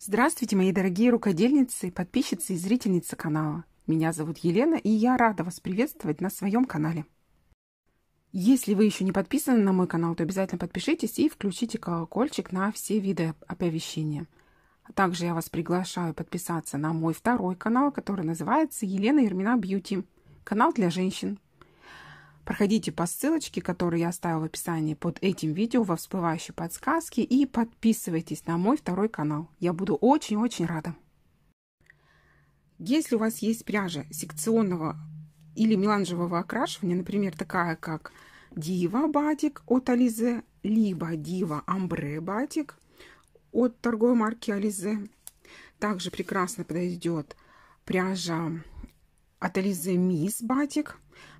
Здравствуйте, мои дорогие рукодельницы, подписчицы и зрительницы канала. Меня зовут Елена, и я рада вас приветствовать на своем канале. Если вы еще не подписаны на мой канал, то обязательно подпишитесь и включите колокольчик на все виды оповещения. А также я вас приглашаю подписаться на мой второй канал, который называется Елена Ермина Бьюти. Канал для женщин. Проходите по ссылочке, которую я оставил в описании под этим видео во всплывающей подсказке и подписывайтесь на мой второй канал. Я буду очень-очень рада. Если у вас есть пряжа секционного или меланжевого окрашивания, например, такая как Дива Батик от Ализе, либо Дива Амбре Батик от торговой марки Ализе. Также прекрасно подойдет пряжа от Ализе Мисс Батик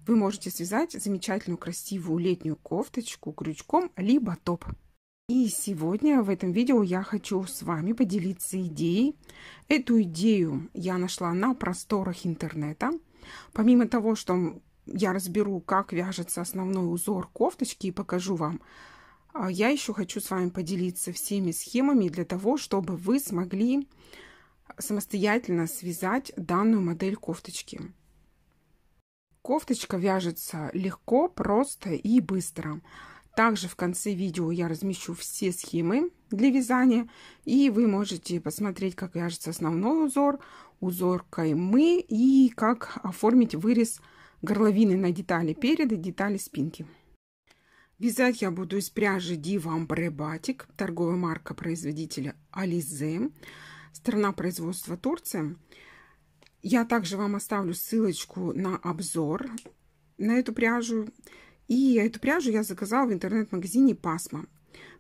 вы можете связать замечательную красивую летнюю кофточку крючком, либо топ. И сегодня в этом видео я хочу с вами поделиться идеей. Эту идею я нашла на просторах интернета. Помимо того, что я разберу, как вяжется основной узор кофточки и покажу вам, а, я еще хочу с вами поделиться всеми схемами для того, чтобы вы смогли самостоятельно связать данную модель кофточки. Кофточка вяжется легко, просто и быстро. Также в конце видео я размещу все схемы для вязания. И вы можете посмотреть, как вяжется основной узор, узор каймы и как оформить вырез горловины на детали переда, детали спинки. Вязать я буду из пряжи Diva Ambre Batik, торговая марка производителя Alize, страна производства Турция. Я также вам оставлю ссылочку на обзор на эту пряжу. И эту пряжу я заказала в интернет-магазине Пасма.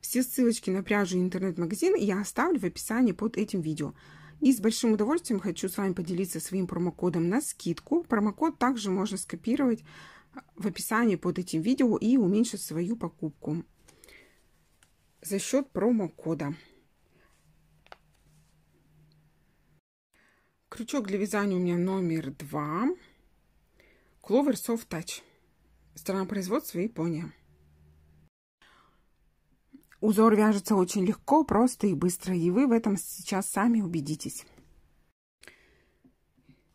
Все ссылочки на пряжу и интернет-магазин я оставлю в описании под этим видео. И с большим удовольствием хочу с вами поделиться своим промокодом на скидку. Промокод также можно скопировать в описании под этим видео и уменьшить свою покупку за счет промокода. Крючок для вязания у меня номер два. Clover Soft Touch. Страна производства Япония. Узор вяжется очень легко, просто и быстро. И вы в этом сейчас сами убедитесь.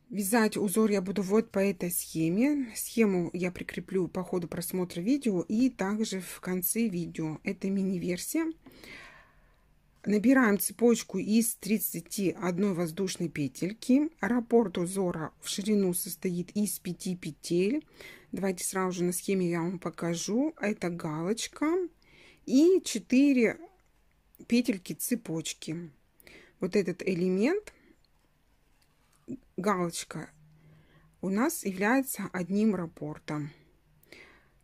Вязать узор я буду вот по этой схеме. Схему я прикреплю по ходу просмотра видео и также в конце видео. Это мини-версия. Набираем цепочку из 31 воздушной петельки. Раппорт узора в ширину состоит из 5 петель. Давайте сразу же на схеме я вам покажу. Это галочка и 4 петельки цепочки. Вот этот элемент, галочка, у нас является одним раппортом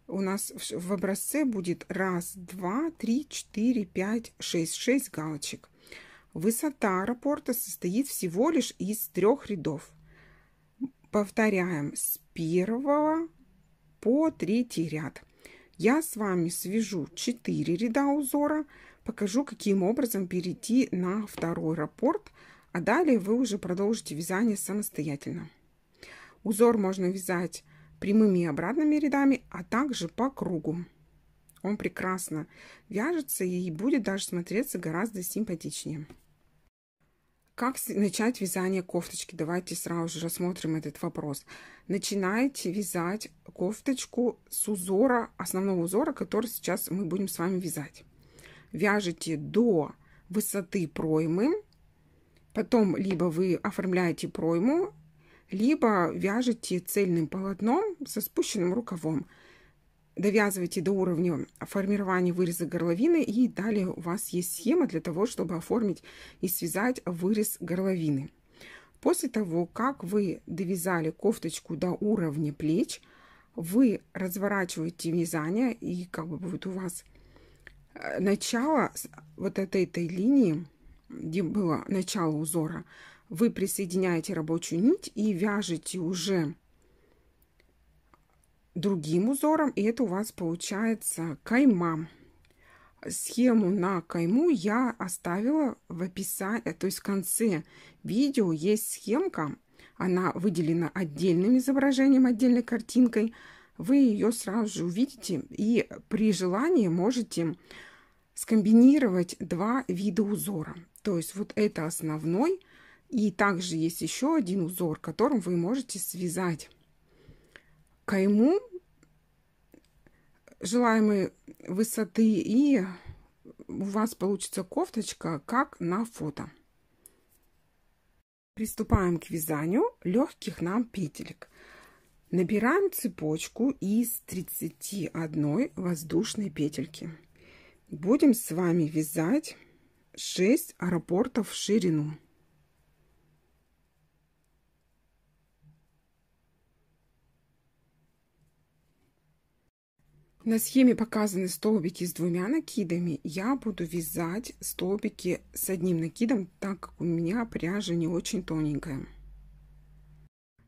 у нас в образце будет раз, два, три, четыре, пять, шесть, шесть галочек. Высота рапорта состоит всего лишь из трех рядов. Повторяем с первого по третий ряд. Я с вами свяжу 4 ряда узора, покажу, каким образом перейти на второй раппорт, а далее вы уже продолжите вязание самостоятельно. Узор можно вязать прямыми и обратными рядами, а также по кругу. Он прекрасно вяжется и будет даже смотреться гораздо симпатичнее. Как начать вязание кофточки? Давайте сразу же рассмотрим этот вопрос. Начинайте вязать кофточку с узора, основного узора, который сейчас мы будем с вами вязать. Вяжите до высоты проймы, потом либо вы оформляете пройму либо вяжите цельным полотном со спущенным рукавом. Довязывайте до уровня формирования выреза горловины, и далее у вас есть схема для того, чтобы оформить и связать вырез горловины. После того, как вы довязали кофточку до уровня плеч, вы разворачиваете вязание, и как бы будет у вас э, начало вот от этой линии, где было начало узора, вы присоединяете рабочую нить и вяжете уже другим узором, и это у вас получается кайма. Схему на кайму я оставила в описании, э, то есть в конце видео есть схемка, она выделена отдельным изображением, отдельной картинкой. Вы ее сразу же увидите и при желании можете скомбинировать два вида узора. То есть вот это основной, и также есть еще один узор, которым вы можете связать кайму желаемой высоты, и у вас получится кофточка, как на фото. Приступаем к вязанию легких нам петелек. Набираем цепочку из 31 воздушной петельки. Будем с вами вязать 6 аэропортов в ширину. На схеме показаны столбики с двумя накидами. Я буду вязать столбики с одним накидом, так как у меня пряжа не очень тоненькая.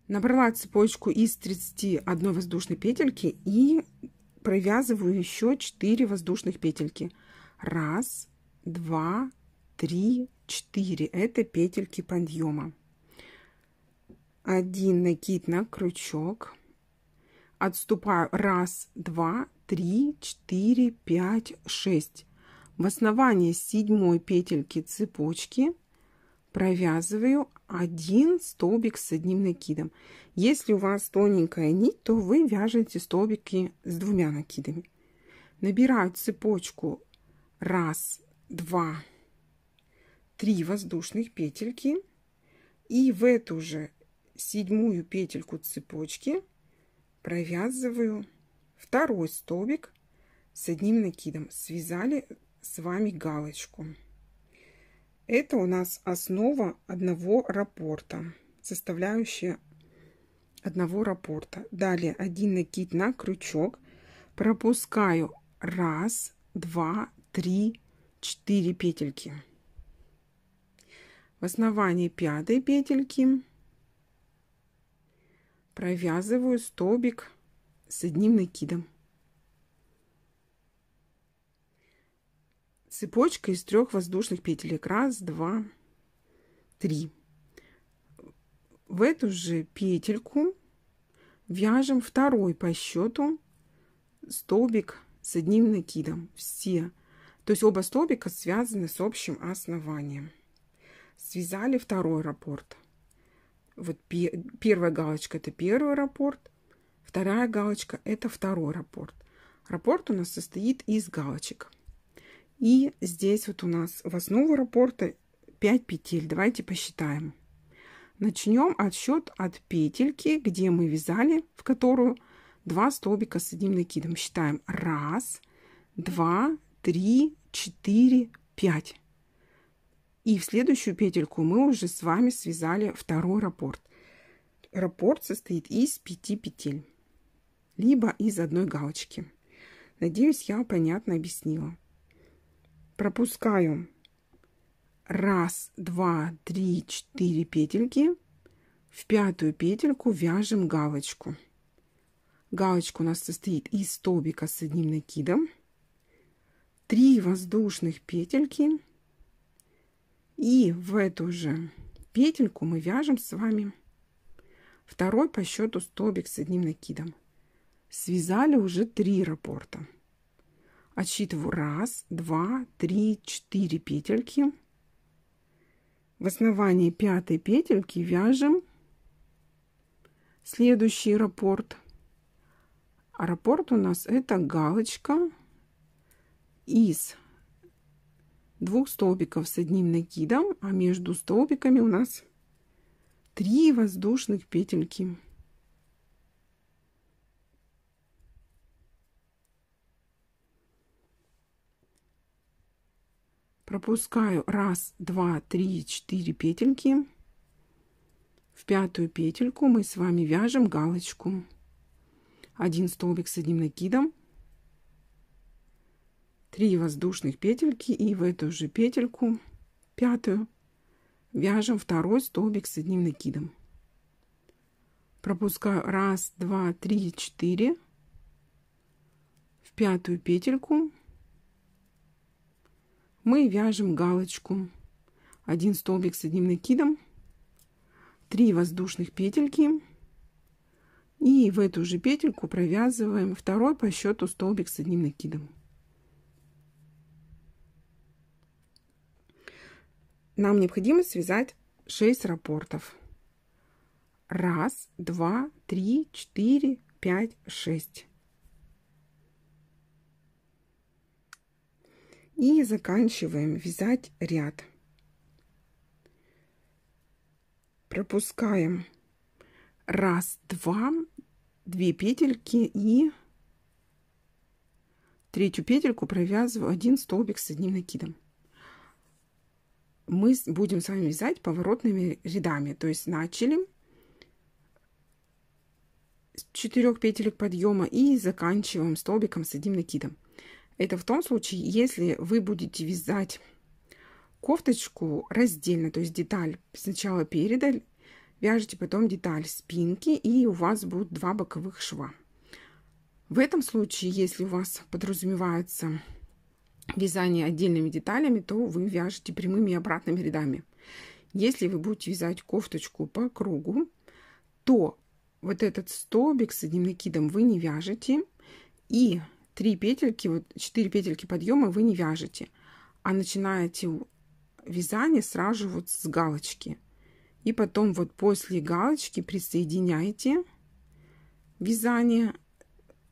Набрала цепочку из 31 воздушной петельки и провязываю еще 4 воздушных петельки. Раз, два, три, четыре. Это петельки подъема. Один накид на крючок отступаю. Раз, два, три, четыре, пять, шесть. В основании седьмой петельки цепочки провязываю один столбик с одним накидом. Если у вас тоненькая нить, то вы вяжете столбики с двумя накидами. Набираю цепочку раз, два, три воздушных петельки. И в эту же седьмую петельку цепочки провязываю второй столбик с одним накидом связали с вами галочку это у нас основа одного раппорта составляющая одного раппорта далее один накид на крючок пропускаю раз два три четыре петельки в основании пятой петельки провязываю столбик с одним накидом. Цепочка из трех воздушных петелек. Раз, два, три. В эту же петельку вяжем второй по счету столбик с одним накидом. Все. То есть оба столбика связаны с общим основанием. Связали второй раппорт. Вот первая галочка – это первый рапорт, вторая галочка – это второй рапорт. Рапорт у нас состоит из галочек. И здесь вот у нас в основу рапорта 5 петель. Давайте посчитаем. Начнем отсчет от петельки, где мы вязали, в которую 2 столбика с одним накидом. Считаем 1, 2, 3, 4, 5. И в следующую петельку мы уже с вами связали второй раппорт. Раппорт состоит из 5 петель, либо из одной галочки. Надеюсь, я понятно объяснила. Пропускаю раз, два, три, четыре петельки. В пятую петельку вяжем галочку. Галочка у нас состоит из столбика с одним накидом. 3 воздушных петельки и в эту же петельку мы вяжем с вами второй по счету столбик с одним накидом. Связали уже три рапорта. Отсчитываю раз, два, три, четыре петельки. В основании пятой петельки вяжем следующий раппорт. А раппорт у нас это галочка из двух столбиков с одним накидом, а между столбиками у нас 3 воздушных петельки. Пропускаю раз, два, три, четыре петельки. В пятую петельку мы с вами вяжем галочку. Один столбик с одним накидом, 3 воздушных петельки и в эту же петельку пятую вяжем второй столбик с одним накидом пропускаю 1 2 3 4 в пятую петельку мы вяжем галочку один столбик с одним накидом 3 воздушных петельки и в эту же петельку провязываем второй по счету столбик с одним накидом нам необходимо связать 6 рапортов. Раз, два, три, четыре, пять, шесть. И заканчиваем вязать ряд. Пропускаем раз, два, две петельки и третью петельку провязываю один столбик с одним накидом мы будем с вами вязать поворотными рядами. То есть начали с 4 петелек подъема и заканчиваем столбиком с одним накидом. Это в том случае, если вы будете вязать кофточку раздельно, то есть деталь сначала передаль, вяжете потом деталь спинки и у вас будут два боковых шва. В этом случае, если у вас подразумевается вязание отдельными деталями, то вы вяжете прямыми и обратными рядами. Если вы будете вязать кофточку по кругу, то вот этот столбик с одним накидом вы не вяжете, и 3 петельки, вот 4 петельки подъема вы не вяжете, а начинаете вязание сразу вот с галочки. И потом вот после галочки присоединяете вязание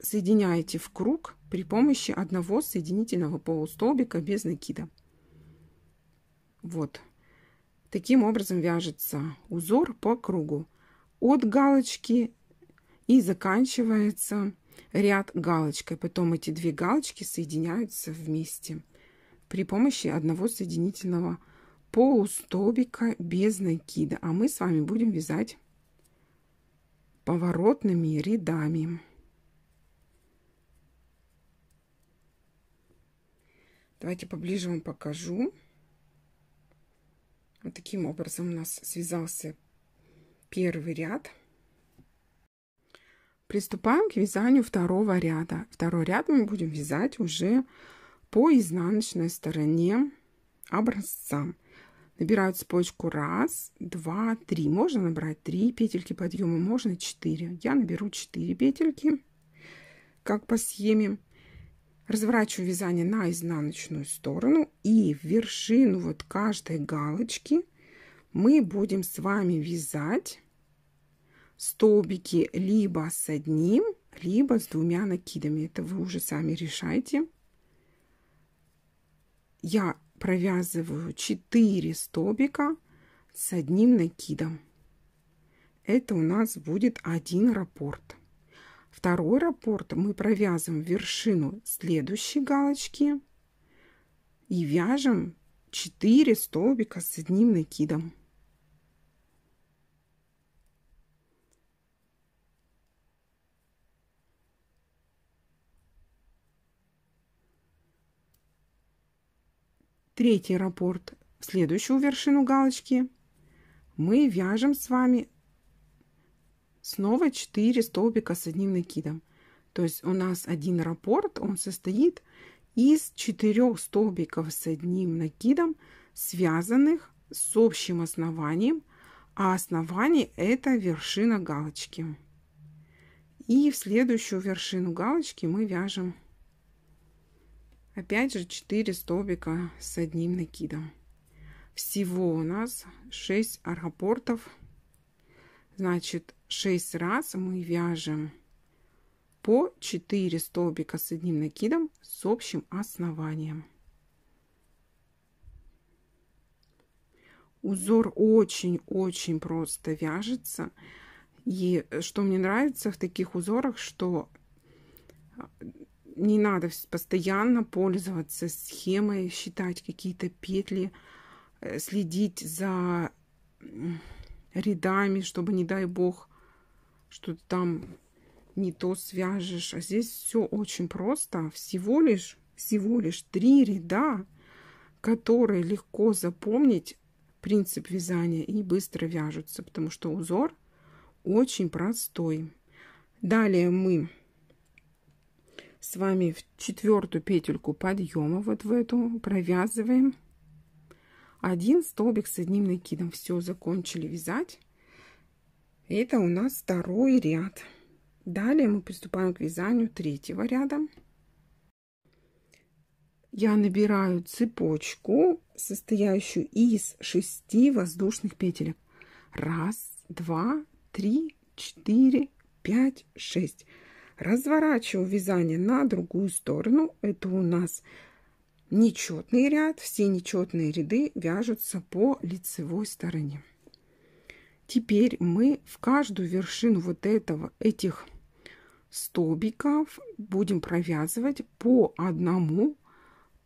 соединяете в круг при помощи одного соединительного полустолбика без накида. Вот. Таким образом вяжется узор по кругу от галочки и заканчивается ряд галочкой. Потом эти две галочки соединяются вместе при помощи одного соединительного полустолбика без накида. А мы с вами будем вязать поворотными рядами. Давайте поближе вам покажу. Вот таким образом у нас связался первый ряд. Приступаем к вязанию второго ряда. Второй ряд мы будем вязать уже по изнаночной стороне образца. Набираю цепочку раз, два, три. Можно набрать три петельки подъема, можно четыре. Я наберу четыре петельки, как по схеме разворачиваю вязание на изнаночную сторону и в вершину вот каждой галочки мы будем с вами вязать столбики либо с одним, либо с двумя накидами. Это вы уже сами решайте. Я провязываю 4 столбика с одним накидом. Это у нас будет один раппорт. Второй раппорт мы провязываем вершину следующей галочки и вяжем 4 столбика с одним накидом. Третий раппорт в следующую вершину галочки мы вяжем с вами Снова 4 столбика с одним накидом. То есть у нас один раппорт, он состоит из 4 столбиков с одним накидом, связанных с общим основанием, а основание это вершина галочки. И в следующую вершину галочки мы вяжем опять же 4 столбика с одним накидом. Всего у нас 6 раппортов Значит, 6 раз мы вяжем по 4 столбика с одним накидом с общим основанием. Узор очень-очень просто вяжется. И что мне нравится в таких узорах, что не надо постоянно пользоваться схемой, считать какие-то петли, э, следить за рядами, чтобы, не дай бог, что то там не то свяжешь. А здесь все очень просто. Всего лишь, всего лишь три ряда, которые легко запомнить принцип вязания и быстро вяжутся, потому что узор очень простой. Далее мы с вами в четвертую петельку подъема вот в эту провязываем один столбик с одним накидом. Все, закончили вязать. Это у нас второй ряд. Далее мы приступаем к вязанию третьего ряда. Я набираю цепочку, состоящую из 6 воздушных петелек. Раз, два, три, четыре, пять, шесть. Разворачиваю вязание на другую сторону. Это у нас нечетный ряд, все нечетные ряды вяжутся по лицевой стороне. Теперь мы в каждую вершину вот этого, этих столбиков будем провязывать по одному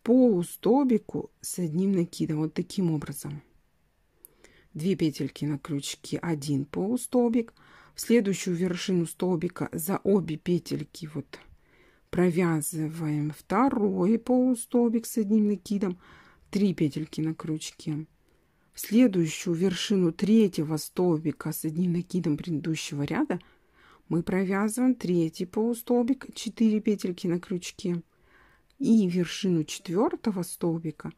полустолбику с одним накидом. Вот таким образом. Две петельки на крючке, один полустолбик. В следующую вершину столбика за обе петельки вот провязываем второй полустолбик с одним накидом 3 петельки на крючке в следующую вершину третьего столбика с одним накидом предыдущего ряда мы провязываем третий полустолбик 4 петельки на крючке и вершину четвертого столбика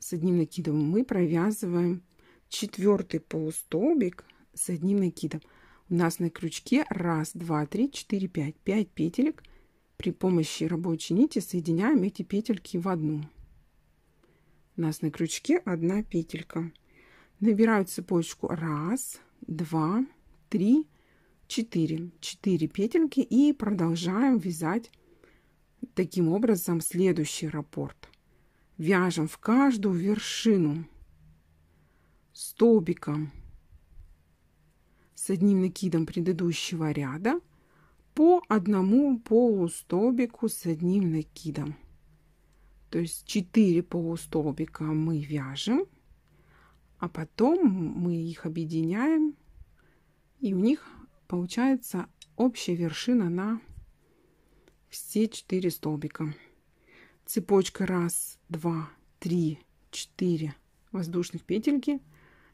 с одним накидом мы провязываем четвертый полустолбик с одним накидом у нас на крючке 1, 2, 3, 4, 5, 5 петелек. При помощи рабочей нити соединяем эти петельки в одну. У нас на крючке одна петелька. Набираю цепочку 1, 2, 3, 4. 4 петельки и продолжаем вязать таким образом следующий раппорт. Вяжем в каждую вершину столбиком с одним накидом предыдущего ряда по одному полустолбику с одним накидом. То есть 4 полустолбика мы вяжем, а потом мы их объединяем, и у них получается общая вершина на все 4 столбика. Цепочка 1, 2, 3, 4 воздушных петельки.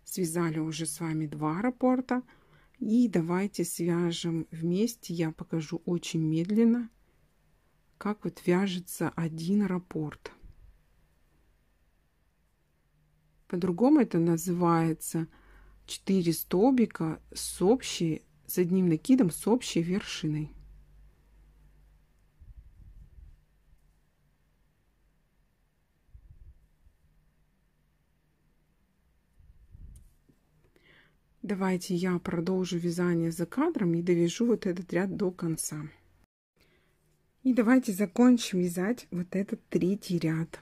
Связали уже с вами два раппорта. И давайте свяжем вместе, я покажу очень медленно, как вот вяжется один раппорт. По-другому это называется 4 столбика с общей, с одним накидом с общей вершиной. Давайте я продолжу вязание за кадром и довяжу вот этот ряд до конца. И давайте закончим вязать вот этот третий ряд.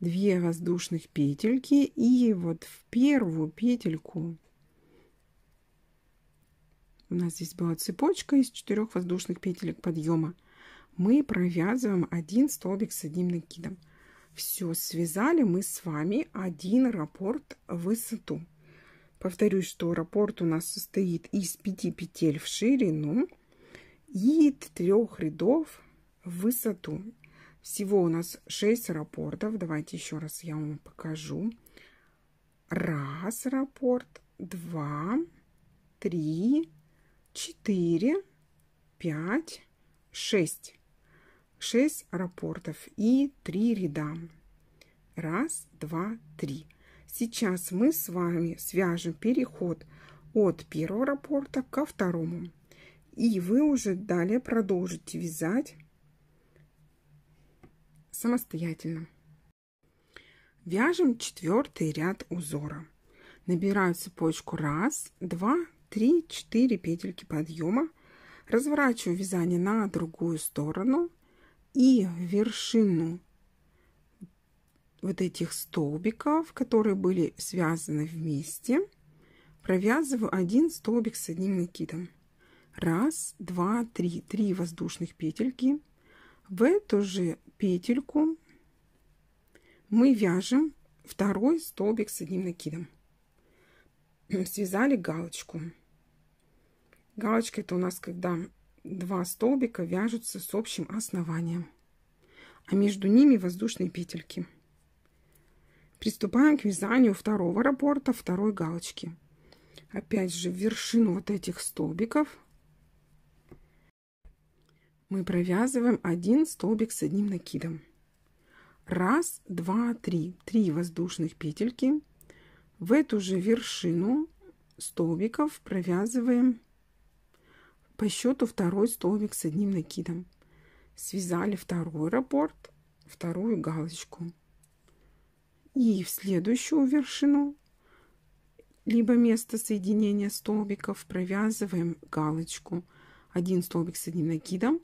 2 воздушных петельки и вот в первую петельку у нас здесь была цепочка из 4 воздушных петелек подъема мы провязываем один столбик с одним накидом все связали мы с вами один раппорт в высоту Повторюсь, что раппорт у нас состоит из пяти петель в ширину и трех рядов в высоту. Всего у нас 6 раппортов. Давайте еще раз я вам покажу. Раз раппорт, два, три, четыре, пять, шесть. Шесть раппортов и три ряда. Раз, два, три. Сейчас мы с вами свяжем переход от первого раппорта ко второму. И вы уже далее продолжите вязать самостоятельно. Вяжем четвертый ряд узора. Набираю цепочку 1, 2, 3, 4 петельки подъема. Разворачиваю вязание на другую сторону и вершину вот этих столбиков, которые были связаны вместе, провязываю один столбик с одним накидом. Раз, два, три. Три воздушных петельки. В эту же петельку мы вяжем второй столбик с одним накидом. Связали галочку. Галочка это у нас когда два столбика вяжутся с общим основанием, а между ними воздушные петельки. Приступаем к вязанию второго раппорта второй галочки. Опять же в вершину вот этих столбиков мы провязываем один столбик с одним накидом. Раз, два, три. Три воздушных петельки. В эту же вершину столбиков провязываем по счету второй столбик с одним накидом. Связали второй раппорт, вторую галочку и в следующую вершину, либо место соединения столбиков провязываем галочку. Один столбик с одним накидом,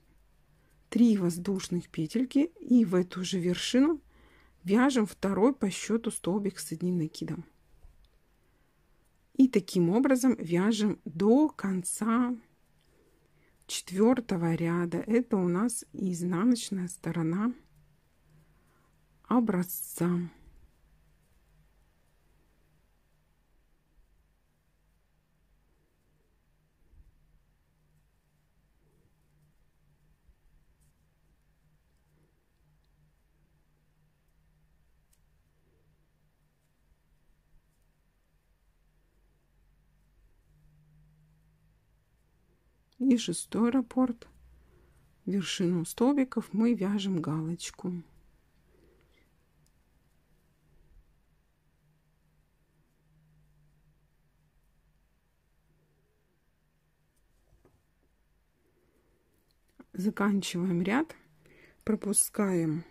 3 воздушных петельки и в эту же вершину вяжем второй по счету столбик с одним накидом. И таким образом вяжем до конца четвертого ряда. Это у нас изнаночная сторона образца. И шестой раппорт. Вершину столбиков мы вяжем галочку. заканчиваем ряд, пропускаем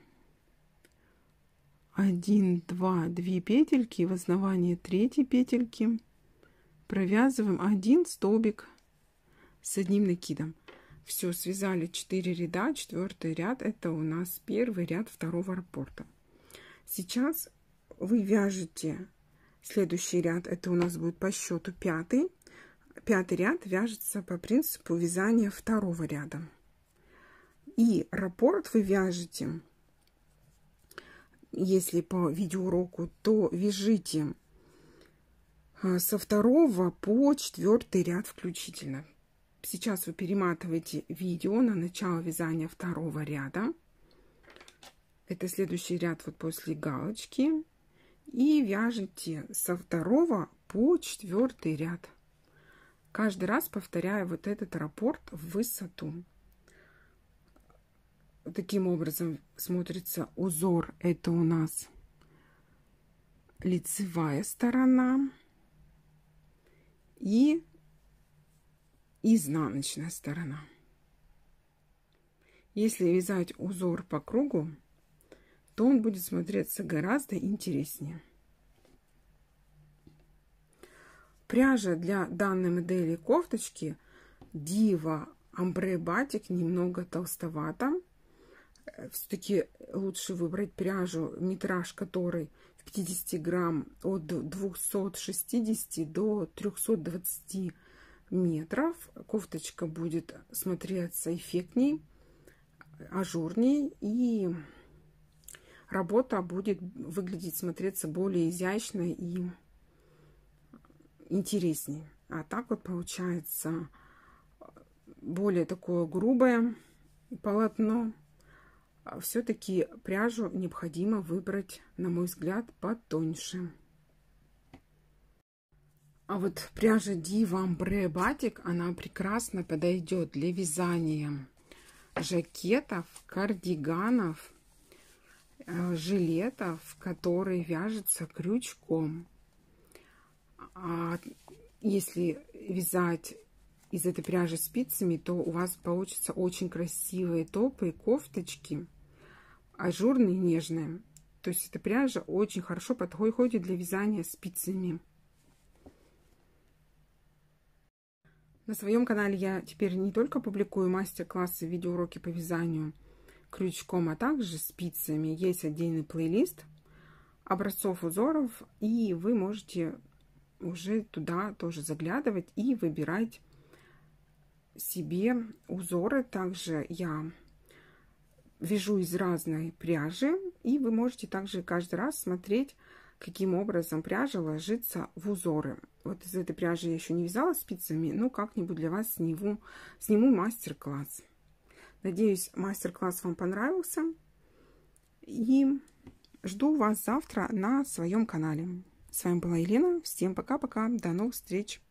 1, 2, 2 петельки в основании третьей петельки провязываем 1 столбик с одним накидом. Все, связали 4 ряда, четвертый ряд это у нас первый ряд второго рапорта. Сейчас вы вяжете следующий ряд, это у нас будет по счету пятый. Пятый ряд вяжется по принципу вязания второго ряда. И раппорт вы вяжете, если по видеоуроку, то вяжите а, со второго по четвертый ряд включительно. Сейчас вы перематываете видео на начало вязания второго ряда. Это следующий ряд вот после галочки. И вяжите со второго по четвертый ряд. Каждый раз повторяя вот этот раппорт в высоту. Таким образом смотрится узор. Это у нас лицевая сторона и изнаночная сторона. Если вязать узор по кругу, то он будет смотреться гораздо интереснее. Пряжа для данной модели кофточки Дива Амбре Батик немного толстовата. Все-таки лучше выбрать пряжу, метраж которой в 50 грамм от 260 до 320 грамм метров. Кофточка будет смотреться эффектней, ажурней и работа будет выглядеть, смотреться более изящно и интересней. А так вот получается более такое грубое полотно. Все-таки пряжу необходимо выбрать, на мой взгляд, потоньше. А вот пряжа Diva Ambre Batik, она прекрасно подойдет для вязания жакетов, кардиганов, э, жилетов, которые вяжутся крючком. А если вязать из этой пряжи спицами, то у вас получится очень красивые топы и кофточки, ажурные, нежные. То есть эта пряжа очень хорошо подходит для вязания спицами. На своем канале я теперь не только публикую мастер-классы, видеоуроки по вязанию крючком, а также спицами. Есть отдельный плейлист образцов узоров, и вы можете уже туда тоже заглядывать и выбирать себе узоры. Также я вяжу из разной пряжи, и вы можете также каждый раз смотреть, каким образом пряжа ложится в узоры. Вот из этой пряжи я еще не вязала спицами, но ну, как-нибудь для вас сниму, сниму мастер-класс. Надеюсь, мастер-класс вам понравился. И жду вас завтра на своем канале. С вами была Елена. Всем пока-пока. До новых встреч.